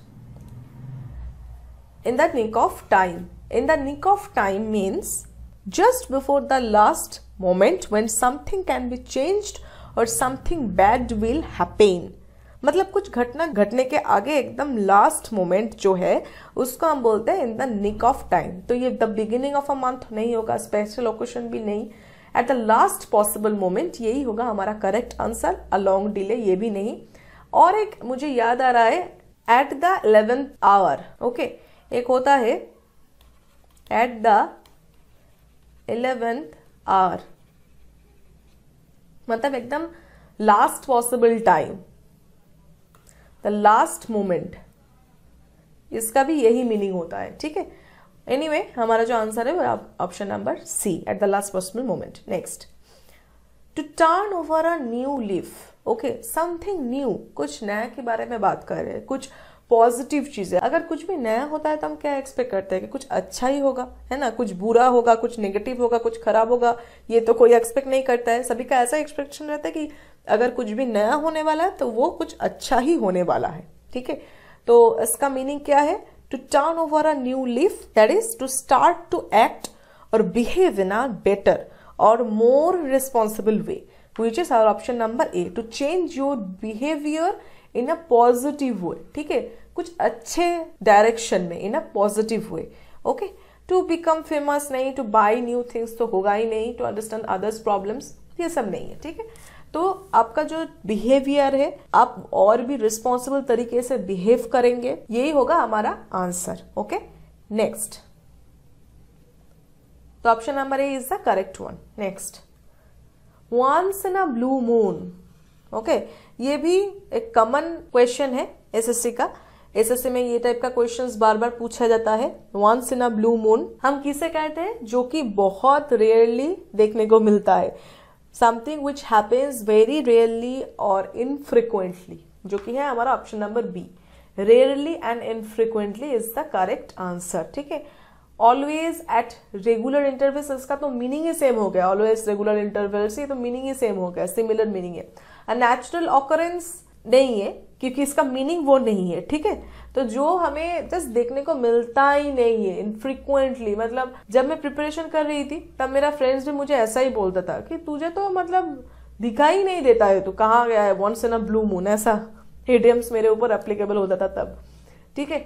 In the nick of time. In the nick of time means just before the last moment when something can be changed और समथिंग बैड विल हैपेन मतलब कुछ घटना घटने के आगे एकदम लास्ट मोमेंट जो है उसको हम बोलते हैं in the nick of time तो ये the beginning of a month नहीं होगा स्पेशल ओकेशन भी नहीं at the last possible moment यही होगा हमारा correct answer a long delay ये भी नहीं और एक मुझे याद आ रहा है at the eleventh hour okay एक होता है एट द एलेवेंथ आवर मतलब एकदम last possible time the last moment इसका भी यही मीनिंग होता है ठीक है एनीवे हमारा जो आंसर है वो option number C at the last possible moment next to turn over a new leaf okay something new कुछ नया के बारे में बात कर रहे हैं कुछ पॉजिटिव चीज़ है अगर कुछ भी नया होता है तो हम क्या एक्सपेक्ट करते हैं कि कुछ अच्छा ही होगा है ना कुछ बुरा होगा कुछ नेगेटिव होगा कुछ खराब होगा ये तो कोई एक्सपेक्ट नहीं करता है सभी का ऐसा एक्सपेक्टेशन रहता है कि अगर कुछ भी नया होने वाला है तो वो कुछ अच्छा ही होने वाला है ठीक है तो इसका मीनिंग क्या है to turn over a new leaf that is to start to act or behave in a better or more responsible way which is our option number A to change your behaviour in a positive way ठीक है कुछ अच्छे डायरेक्शन में in a positive way okay to become famous नहीं टू बाई न्यू थिंग्स तो होगा ही नहीं टू अंडरस्टैंड अदर्स प्रॉब्लम्स ये सब नहीं है ठीक है तो आपका जो बिहेवियर है आप और भी रिस्पॉन्सिबल तरीके से बिहेव करेंगे यही होगा हमारा आंसर ओके नेक्स्ट तो option number A is the correct one next once in a blue moon okay ये भी एक कॉमन क्वेश्चन है एसएससी का एसएससी में ये टाइप का क्वेश्चन बार बार पूछा जाता है once in a blue moon हम किसे कहते हैं जो कि बहुत रेयरली देखने को मिलता है something which happens very rarely or infrequently जो कि है हमारा option number B rarely and infrequently is the correct answer ठीक है ऑलवेज एट रेगुलर इंटरवल्स इसका तो मीनिंग ही सेम हो गया ऑलवेज रेगुलर इंटरवल्स ये तो मीनिंग ही सेम हो गया सिमिलर मीनिंग है अ नेचुरल ऑकरेंस नहीं है क्योंकि इसका मीनिंग वो नहीं है ठीक है तो जो हमें जस्ट देखने को मिलता ही नहीं है इनफ्रिक्वेंटली मतलब जब मैं प्रिपरेशन कर रही थी तब मेरा फ्रेंड्स भी मुझे ऐसा ही बोलता था कि तुझे तो मतलब दिखाई नहीं देता है तो कहाँ गया है once in a blue moon ऐसा एडियम्स मेरे ऊपर अप्लीकेबल होता था तब ठीक है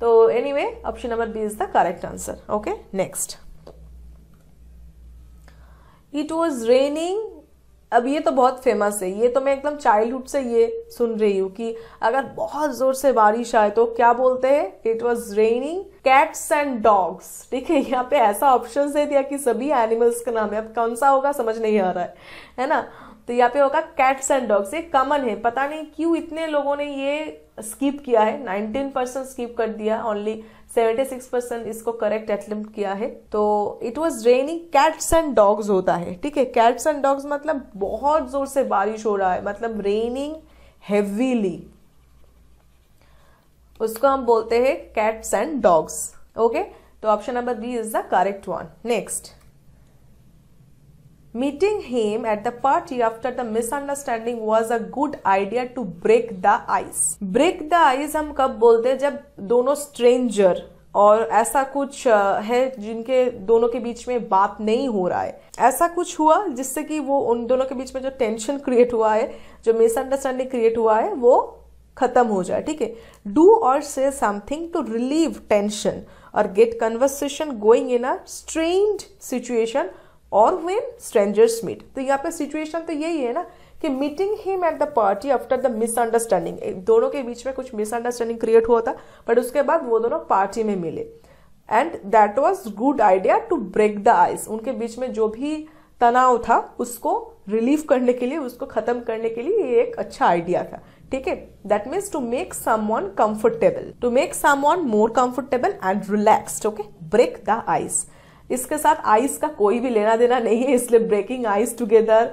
तो anyway option number B is the correct answer okay next it was raining अब ये तो बहुत फेमस है ये तो मैं एकदम चाइल्डहुड से ये सुन रही हूँ कि अगर बहुत जोर से बारिश आए तो क्या बोलते हैं it was raining cats and dogs ठीक है यहाँ पे ऐसा ऑप्शन दे दिया कि सभी एनिमल्स का नाम है अब कौन सा होगा समझ नहीं आ रहा है है ना तो यहाँ पे होगा कैट्स एंड डॉग्स ये कॉमन है पता नहीं क्यों इतने लोगों ने ये स्किप किया है 19 परसेंट स्किप कर दिया ओनली 76 परसेंट इसको करेक्ट अटेम्प्ट किया है तो it was raining cats and dogs होता है ठीक है कैट्स एंड डॉग्स मतलब बहुत जोर से बारिश हो रहा है मतलब रेनिंग हेवीली उसको हम बोलते हैं कैट्स एंड डॉग्स ओके तो option number B is the correct one next Meeting him at the party after the misunderstanding was a good idea to break the ice. Break the ice हम कब बोलते हैं जब दोनों stranger और ऐसा कुछ है जिनके दोनों के बीच में बात नहीं हो रहा है ऐसा कुछ हुआ जिससे कि वो उन दोनों के बीच में जो टेंशन क्रिएट हुआ है जो मिसअंडरस्टैंडिंग क्रिएट हुआ है वो खत्म हो जाए ठीक है do or say something to relieve tension or get conversation going in a strained situation or when strangers meet तो यहाँ पे सिचुएशन तो यही है ना कि meeting him at the party after the misunderstanding दोनों के बीच में कुछ मिसअंडरस्टैंडिंग क्रिएट हुआ था बट उसके बाद वो दोनों पार्टी में मिले and that was good idea to break the ice उनके बीच में जो भी तनाव था उसको रिलीव करने के लिए उसको खत्म करने के लिए ये एक अच्छा आइडिया था ठीक है that means to make one comfortable to make one more comfortable and relaxed okay break the ice इसके साथ आइस का कोई भी लेना देना नहीं है इसलिए breaking ice together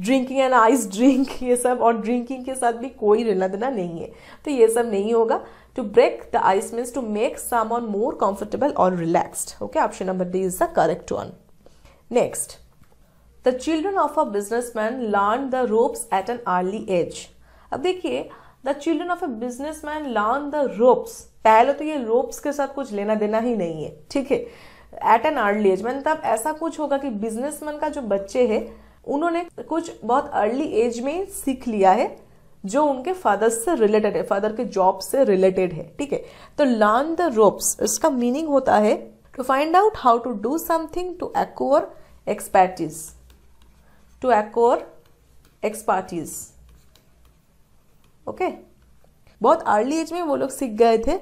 drinking and ice drink ये सब और ड्रिंकिंग के साथ भी कोई लेना देना नहीं है तो ये सब नहीं होगा to break the ice means to make someone more comfortable or relaxed okay option number D is the correct one next the children of a businessman learn the ropes at an early age अब देखिए the children of a businessman learn the ropes पहले तो ये रोप्स के साथ कुछ लेना देना ही नहीं है ठीक है एट एन अर्ली एज मतलब ऐसा कुछ होगा कि बिजनेसमैन का जो बच्चे है उन्होंने कुछ बहुत अर्ली एज में सीख लिया है जो उनके फादर से रिलेटेड है फादर के जॉब से रिलेटेड है ठीक है तो लर्न द रोप्स इसका मीनिंग होता है to find out how to do something to acquire expertise to acquire expertise okay बहुत अर्ली एज में वो लोग सीख गए थे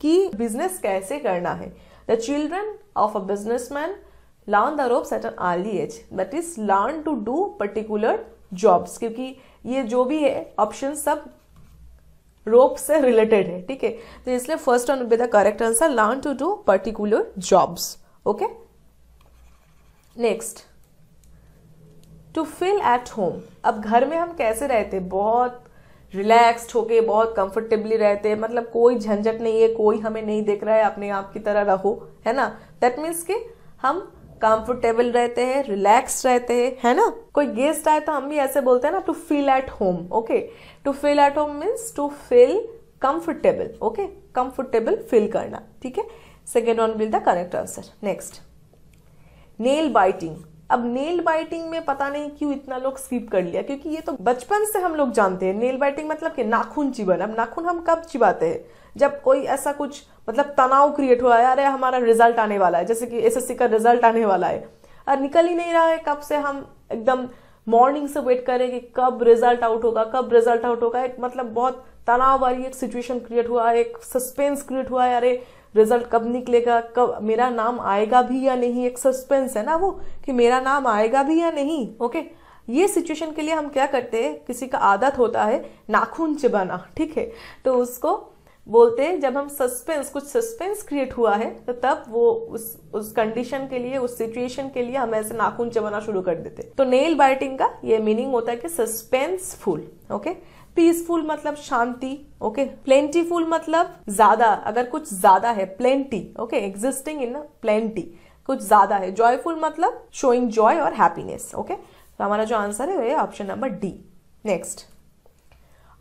कि बिजनेस कैसे करना है the children of a businessman learn the ropes at an early age that is learn to do particular jobs kyunki ye jo bhi hai options sab rope से रिलेटेड है ठीक है तो इसलिए first one be the correct answer learn to do particular jobs okay next to feel at home अब घर में हम कैसे रहते बहुत रिलैक्स्ड होके बहुत कंफर्टेबली रहते मतलब कोई झंझट नहीं है कोई हमें नहीं देख रहा है अपने आप की तरह रहो है ना दैट मीन्स कि हम कंफर्टेबल रहते हैं रिलैक्स रहते हैं है ना कोई गेस्ट आए तो हम भी ऐसे बोलते हैं ना to feel at home okay to feel at home means to feel comfortable okay comfortable feel करना ठीक है second one will the correct answer next nail biting अब नेल बाइटिंग में पता नहीं क्यों इतना लोग स्किप कर लिया क्योंकि ये तो बचपन से हम लोग जानते हैं नेल बाइटिंग मतलब कि नाखून चिबन अब नाखून हम कब चिबाते हैं जब कोई ऐसा कुछ मतलब तनाव क्रिएट हुआ है अरे हमारा रिजल्ट आने वाला है जैसे कि एसएससी का रिजल्ट आने वाला है और निकल ही नहीं रहा है कब से हम एकदम मॉर्निंग से वेट करें कि कब रिजल्ट आउट होगा कब रिजल्ट आउट होगा एक मतलब बहुत तनाव वाली एक सिचुएशन क्रिएट हुआ है एक सस्पेंस क्रिएट हुआ है अरे रिजल्ट कब निकलेगा कब मेरा नाम आएगा भी या नहीं एक सस्पेंस है ना वो कि मेरा नाम आएगा भी या नहीं ओके ये सिचुएशन के लिए हम क्या करते हैं किसी का आदत होता है नाखून चिबाना ठीक है तो उसको बोलते हैं जब हम सस्पेंस कुछ सस्पेंस क्रिएट हुआ है तो तब वो उस उस कंडीशन के लिए उस सिचुएशन के लिए हम ऐसे नाखून चबाना शुरू कर देते तो नेल बाइटिंग का ये मीनिंग होता है कि सस्पेंसफुल ओके पीसफुल मतलब शांति ओके प्लेंटीफुल मतलब ज्यादा अगर कुछ ज्यादा है plenty okay existing in plenty कुछ ज्यादा है जॉयफुल मतलब शोइंग जॉय और हैप्पीनेस ओके तो हमारा जो आंसर है वह option number D next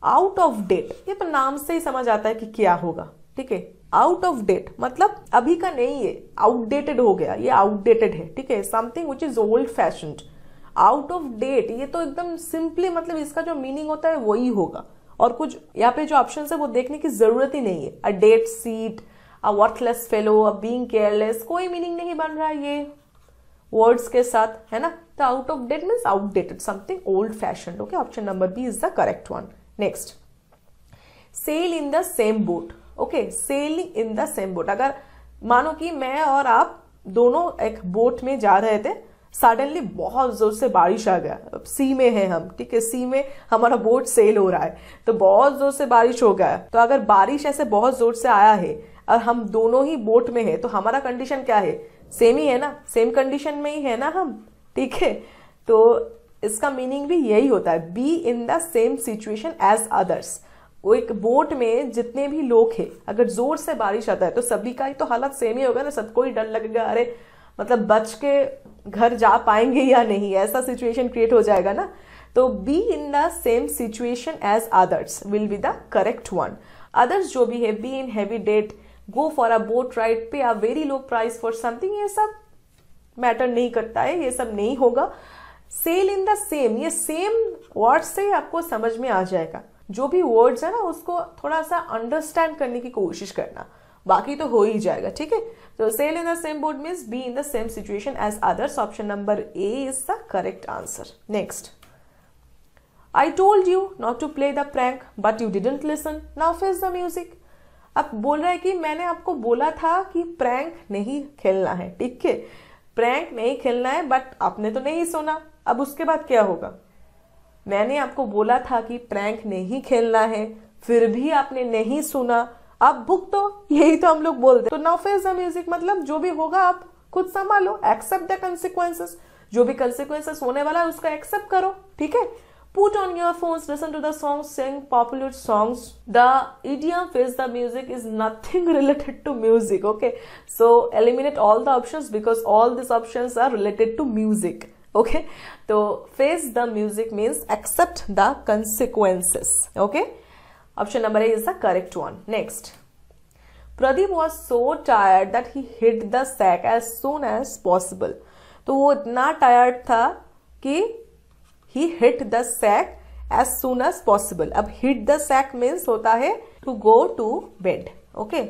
out of date ये तो नाम से ही समझ आता है कि क्या होगा ठीक है आउट ऑफ डेट मतलब अभी का नहीं है आउटडेटेड हो गया ये आउटडेटेड है ठीक है something which is old fashion out of date ये तो एकदम सिंपली मतलब इसका जो मीनिंग होता है वही होगा और कुछ यहाँ पे जो ऑप्शन है वो देखने की जरूरत ही नहीं है a date seat a worthless fellow a being careless कोई मीनिंग नहीं बन रहा है ये वर्ड्स के साथ है ना तो out of date means outdated something old fashion okay option number B is the correct one next sail in the same boat okay sail in the same boat अगर मानो कि मैं और आप दोनों एक बोट में जा रहे थे सडनली बहुत जोर से बारिश आ गया अब सी में है हम ठीक है सी में हमारा बोट सेल हो रहा है तो बहुत जोर से बारिश हो गया तो अगर बारिश ऐसे बहुत जोर से आया है और हम दोनों ही बोट में है तो हमारा कंडीशन क्या है सेम ही है ना सेम कंडीशन में ही है ना हम ठीक है तो इसका मीनिंग भी यही होता है be in the same situation as others वो एक बोट में जितने भी लोग हैं अगर जोर से बारिश आता है तो सभी का ही तो हालत सेम ही होगा ना सबको ही डर लगेगा अरे मतलब बच के घर जा पाएंगे या नहीं ऐसा सिचुएशन क्रिएट हो जाएगा ना तो be in the same situation as others will be the correct one others जो भी है be in heavy debt go for a boat ride pay a very low price for something ये सब मैटर नहीं करता है ये सब नहीं होगा सेल इन द सेम ये सेम वर्ड से आपको समझ में आ जाएगा जो भी वर्ड्स है ना उसको थोड़ा सा अंडरस्टैंड करने की कोशिश करना बाकी तो हो ही जाएगा ठीक है तो sail in the same board means be in the same situation as others option number A is the correct answer next I told you not to play the prank but you didn't listen now face the music अब बोल रहा है कि मैंने आपको बोला था कि प्रैंक नहीं खेलना है ठीक है प्रैंक नहीं खेलना है बट आपने तो नहीं सुना अब उसके बाद क्या होगा मैंने आपको बोला था कि प्रैंक नहीं खेलना है फिर भी आपने नहीं सुना आप भुक तो यही तो हम लोग बोलते तो नाउ फेस द म्यूजिक मतलब जो भी होगा आप खुद संभालो एक्सेप्ट द कंसिक्वेंसेस जो भी कंसिक्वेंसेस होने वाला है उसका एक्सेप्ट करो ठीक है put on your phone listen to the song sing popular song the idiom face the music is nothing related to music okay so eliminate all the option because all this option are related to music okay तो face the music means accept the consequences okay option number A is the correct one next Pradeep was so tired that he hit the sack as soon as possible तो वो इतना टायर्ड था कि he hit the sack as soon as possible अब हिट द सैक मीन्स होता है to go to bed okay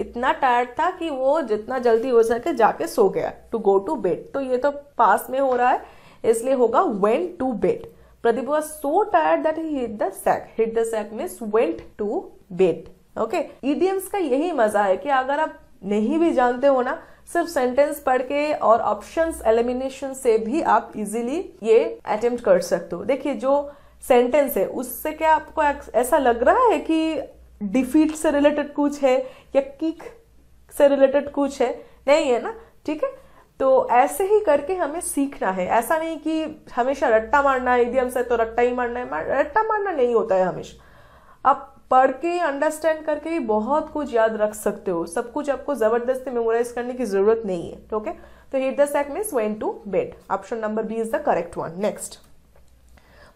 इतना टायर्ड था कि वो जितना जल्दी हो सके जाके सो गया टू गो टू बेड तो ये तो पास में हो रहा है इसलिए होगा went to bed Pradeep was so tired that he hit the sack hit the sack means went to bed okay idioms का यही मजा है कि अगर आप नहीं भी जानते हो ना सिर्फ सेंटेंस पढ़ के और ऑप्शंस एलिमिनेशन से भी आप इजीली ये अटेम्प्ट कर सकते हो देखिए जो सेंटेंस है उससे क्या आपको ऐसा लग रहा है कि डिफीट से रिलेटेड कुछ है या किक से रिलेटेड कुछ है नहीं है ना ठीक है तो ऐसे ही करके हमें सीखना है ऐसा नहीं कि हमेशा रट्टा मारना है यदि से तो रट्टा ही मारना है रट्टा मारना नहीं होता है हमेशा आप पढ़ के अंडरस्टैंड करके ही बहुत कुछ याद रख सकते हो सब कुछ आपको जबरदस्ती मेमोराइज करने की जरूरत नहीं है ओके तो hit the sack means went to bed option number B is the correct one next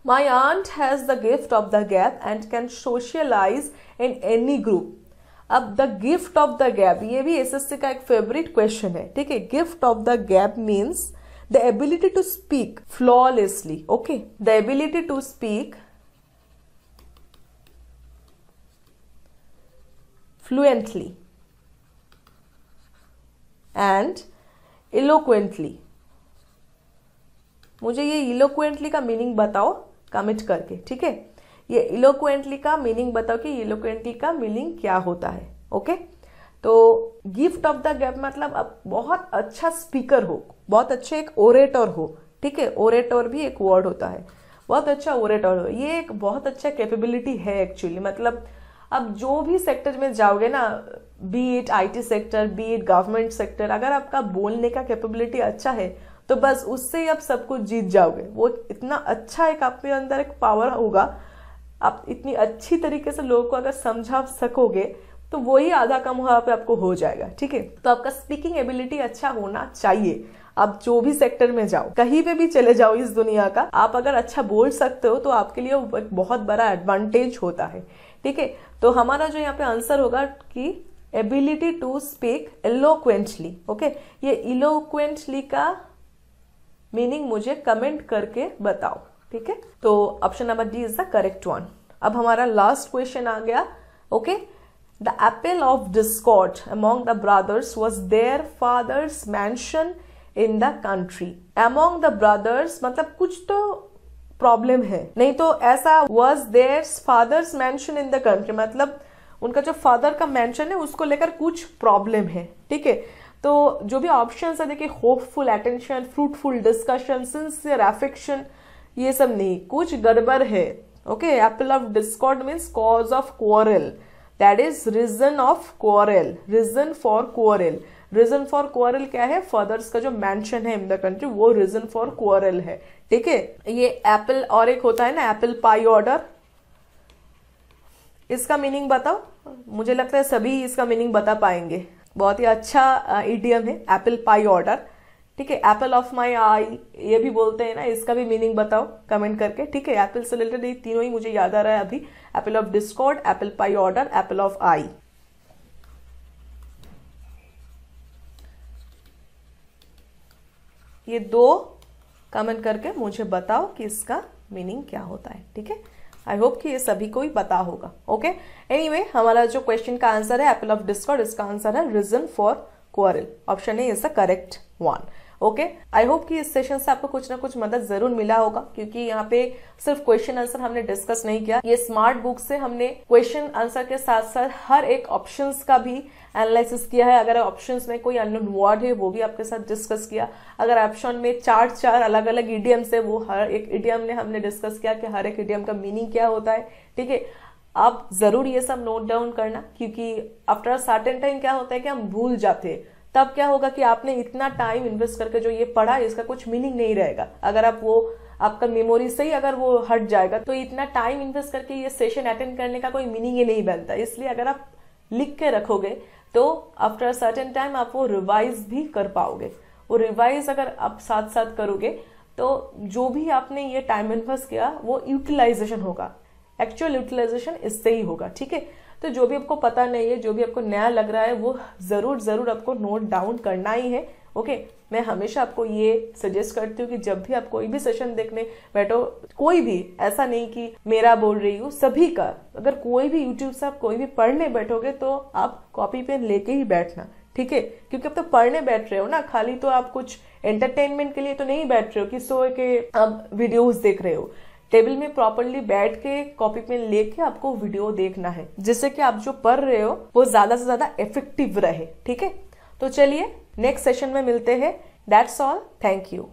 My aunt has the gift of the gap and can socialize in any group. अब the gift of the gab ये भी एसएससी का एक फेवरेट क्वेश्चन है ठीक है gift of the gab means the ability to speak flawlessly okay the ability to speak fluently and eloquently मुझे ये eloquently का मीनिंग बताओ कमिट करके ठीक है ये इलोक्वेंटली का मीनिंग बताओ कि इलोक्वेंटली का मीनिंग क्या होता है ओके तो गिफ्ट ऑफ द गैप मतलब अब बहुत अच्छा स्पीकर हो बहुत अच्छे एक ओरेटर हो ठीक है ओरेटर भी एक वर्ड होता है बहुत अच्छा ओरेटर हो ये एक बहुत अच्छा कैपेबिलिटी है एक्चुअली मतलब अब जो भी सेक्टर में जाओगे ना be it IT sector be it government sector अगर आपका बोलने का कैपेबिलिटी अच्छा है तो बस उससे ही आप सब कुछ जीत जाओगे वो इतना अच्छा एक आपके अंदर एक पावर होगा आप इतनी अच्छी तरीके से लोगों को अगर समझा सकोगे तो वही आधा काम वहाँ पे आपको हो जाएगा ठीक है तो आपका स्पीकिंग एबिलिटी अच्छा होना चाहिए आप जो भी सेक्टर में जाओ कहीं पे भी चले जाओ इस दुनिया का आप अगर अच्छा बोल सकते हो तो आपके लिए एक बहुत बड़ा एडवांटेज होता है ठीक है तो हमारा जो यहाँ पे आंसर होगा कि ability to speak eloquently okay ये इलोक्वेंटली का मीनिंग मुझे कमेंट करके बताओ ठीक है तो option number D is the correct one अब हमारा लास्ट क्वेश्चन आ गया okay the apple of discord among the brothers was their father's mansion in the country among the brothers मतलब कुछ तो प्रॉब्लम है नहीं तो ऐसा was their father's mansion in the country मतलब उनका जो फादर का मैंशन है उसको लेकर कुछ प्रॉब्लम है ठीक है तो जो भी ऑप्शंस है देखिए hopeful attention fruitful discussion sincere affection ये सब नहीं कुछ गड़बड़ है okay apple of discord means cause of quarrel that is reason of quarrel reason for quarrel reason for quarrel क्या है फादर्स का जो मैंशन है इन द कंट्री वो रीजन फॉर क्वारल है ठीक है ये एप्पल और एक होता है ना एप्पल पाई ऑर्डर इसका मीनिंग बताओ मुझे लगता है सभी इसका मीनिंग बता पाएंगे बहुत ही अच्छा ईडीएम है एप्पल पाई ऑर्डर ठीक है एप्पल ऑफ माई आई ये भी बोलते हैं ना इसका भी मीनिंग बताओ कमेंट करके ठीक है एप्पल से रिलेटेड ये तीनों ही मुझे याद आ रहा है अभी apple of discord apple pie order apple of eye ये दो कमेंट करके मुझे बताओ कि इसका मीनिंग क्या होता है ठीक है आई होप कि ये सभी को ही पता होगा ओके एनीवे anyway, हमारा जो क्वेश्चन का आंसर है एप्पल ऑफ डिस्कॉर्ड इसका आंसर है reason for quarrel option A is the correct one okay I hope कि इस सेशन से आपको कुछ ना कुछ मदद जरूर मिला होगा क्योंकि यहाँ पे सिर्फ क्वेश्चन आंसर हमने डिस्कस नहीं किया ये स्मार्ट बुक से हमने क्वेश्चन आंसर के साथ साथ हर एक ऑप्शन का भी एनालिसिस किया है अगर ऑप्शन में कोई अननोन वर्ड है वो भी आपके साथ डिस्कस किया अगर ऑप्शन में चार चार अलग अलग ईडीएम से वो हर एक ईडीएम ने हमने डिस्कस किया कि हर एक ईडीएम का मीनिंग क्या होता है ठीक है आप जरूर ये सब नोट डाउन करना क्योंकि आफ्टर सर्टेन टाइम क्या होता है कि हम भूल जाते हैं तब क्या होगा कि आपने इतना टाइम इन्वेस्ट करके जो ये पढ़ा इसका कुछ मीनिंग नहीं रहेगा अगर आप वो आपका मेमोरी से ही अगर वो हट जाएगा तो इतना टाइम इन्वेस्ट करके ये सेशन अटेंड करने का कोई मीनिंग ही नहीं बनता इसलिए अगर आप लिख के रखोगे तो आफ्टर अ सर्टेन टाइम आप वो रिवाइज भी कर पाओगे वो रिवाइज अगर आप साथ साथ करोगे तो जो भी आपने ये टाइम इन्वेस्ट किया वो यूटिलाइजेशन होगा एक्चुअल यूटिलाइजेशन इससे ही होगा ठीक है तो जो भी आपको पता नहीं है जो भी आपको नया लग रहा है वो ज़रूर ज़रूर आपको नोट डाउन करना ही है ओके okay, मैं हमेशा आपको ये सजेस्ट करती हूँ कि जब भी आप कोई भी सेशन देखने बैठो कोई भी ऐसा नहीं कि मेरा बोल रही हूँ सभी का अगर कोई भी यूट्यूब से आप कोई भी पढ़ने बैठोगे तो आप कॉपी पेन लेके ही बैठना ठीक है क्योंकि अब तो पढ़ने बैठ रहे हो ना खाली तो आप कुछ एंटरटेनमेंट के लिए तो नहीं बैठ रहे हो कि सो के आप वीडियोज देख रहे हो टेबल में प्रॉपरली बैठ के कॉपी पेन लेके आपको वीडियो देखना है जिससे कि आप जो पढ़ रहे हो वो ज्यादा से ज्यादा इफेक्टिव रहे ठीक है तो चलिए नेक्स्ट सेशन में मिलते हैं दैट्स ऑल थैंक यू